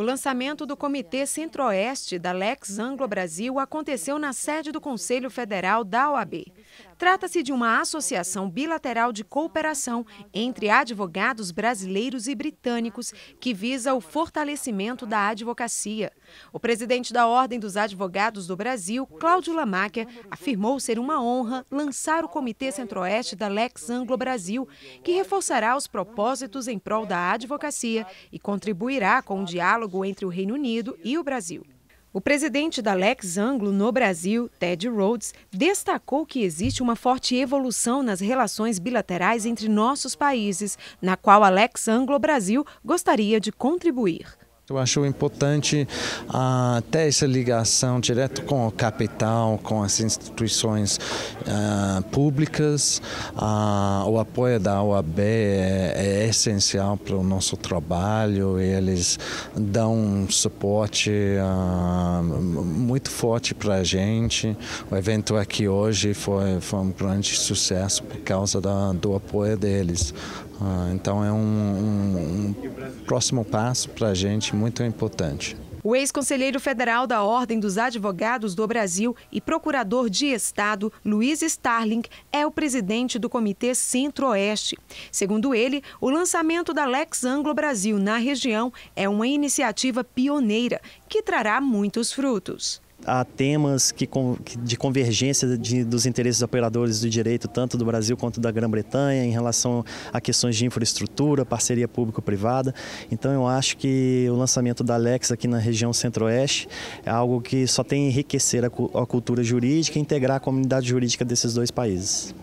O lançamento do Comitê Centro-Oeste da Lex Anglo-Brasil aconteceu na sede do Conselho Federal da OAB. Trata-se de uma associação bilateral de cooperação entre advogados brasileiros e britânicos que visa o fortalecimento da advocacia. O presidente da Ordem dos Advogados do Brasil, Cláudio Lamáquia, afirmou ser uma honra lançar o Comitê Centro-Oeste da Lex Anglo-Brasil, que reforçará os propósitos em prol da advocacia e contribuirá com o diálogo diálogo entre o Reino Unido e o Brasil. O presidente da Lex Anglo no Brasil, Ted Rhodes, destacou que existe uma forte evolução nas relações bilaterais entre nossos países, na qual a Lex Anglo Brasil gostaria de contribuir. Eu acho importante uh, ter essa ligação direto com o capital, com as instituições uh, públicas. Uh, o apoio da OAB é, é essencial para o nosso trabalho. Eles dão um suporte muito forte para a gente. O evento aqui hoje foi, foi um grande sucesso por causa da, do apoio deles. Ah, então é um, um, um próximo passo para a gente muito importante. O ex-conselheiro federal da Ordem dos Advogados do Brasil e procurador de Estado, Luiz Starling, é o presidente do Comitê Centro-Oeste. Segundo ele, o lançamento da Lex Anglo Brasil na região é uma iniciativa pioneira que trará muitos frutos a temas que, de convergência de, dos interesses operadores do direito, tanto do Brasil quanto da Grã-Bretanha, em relação a questões de infraestrutura, parceria público-privada. Então, eu acho que o lançamento da Lex aqui na região centro-oeste é algo que só tem a enriquecer a, a cultura jurídica e integrar a comunidade jurídica desses dois países.